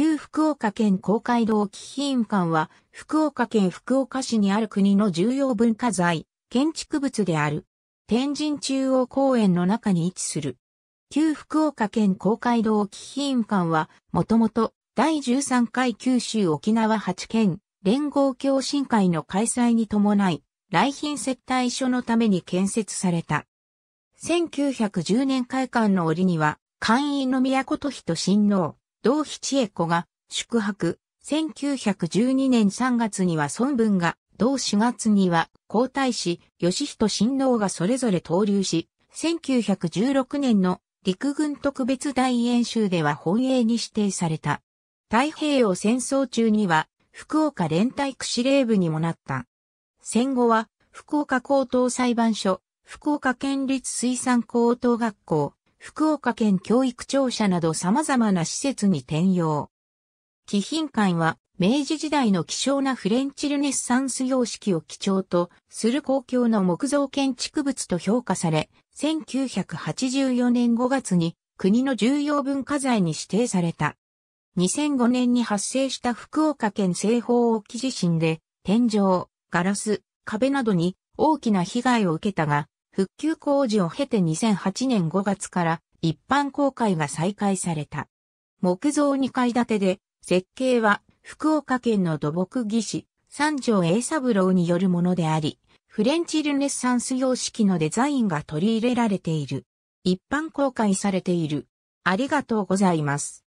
旧福岡県公会堂貴賓館は、福岡県福岡市にある国の重要文化財、建築物である。天神中央公園の中に位置する。旧福岡県公会堂貴賓館は、もともと第13回九州沖縄8県連合共進会の開催に伴い、来賓接待所のために建設された。1910年開館の折には、官員の都と人親王、同七千恵子が宿泊。1912年3月には孫文が、同4月には皇太子、義人親王がそれぞれ投留し、1916年の陸軍特別大演習では本営に指定された。太平洋戦争中には福岡連隊区司令部にもなった。戦後は福岡高等裁判所、福岡県立水産高等学校、福岡県教育庁舎など様々な施設に転用。貴賓館は明治時代の希少なフレンチルネッサンス様式を基調とする公共の木造建築物と評価され、1984年5月に国の重要文化財に指定された。2005年に発生した福岡県西方沖地震で天井、ガラス、壁などに大きな被害を受けたが、復旧工事を経て2008年5月から一般公開が再開された。木造2階建てで、設計は福岡県の土木技師、三条栄三郎によるものであり、フレンチルネッサンス様式のデザインが取り入れられている。一般公開されている。ありがとうございます。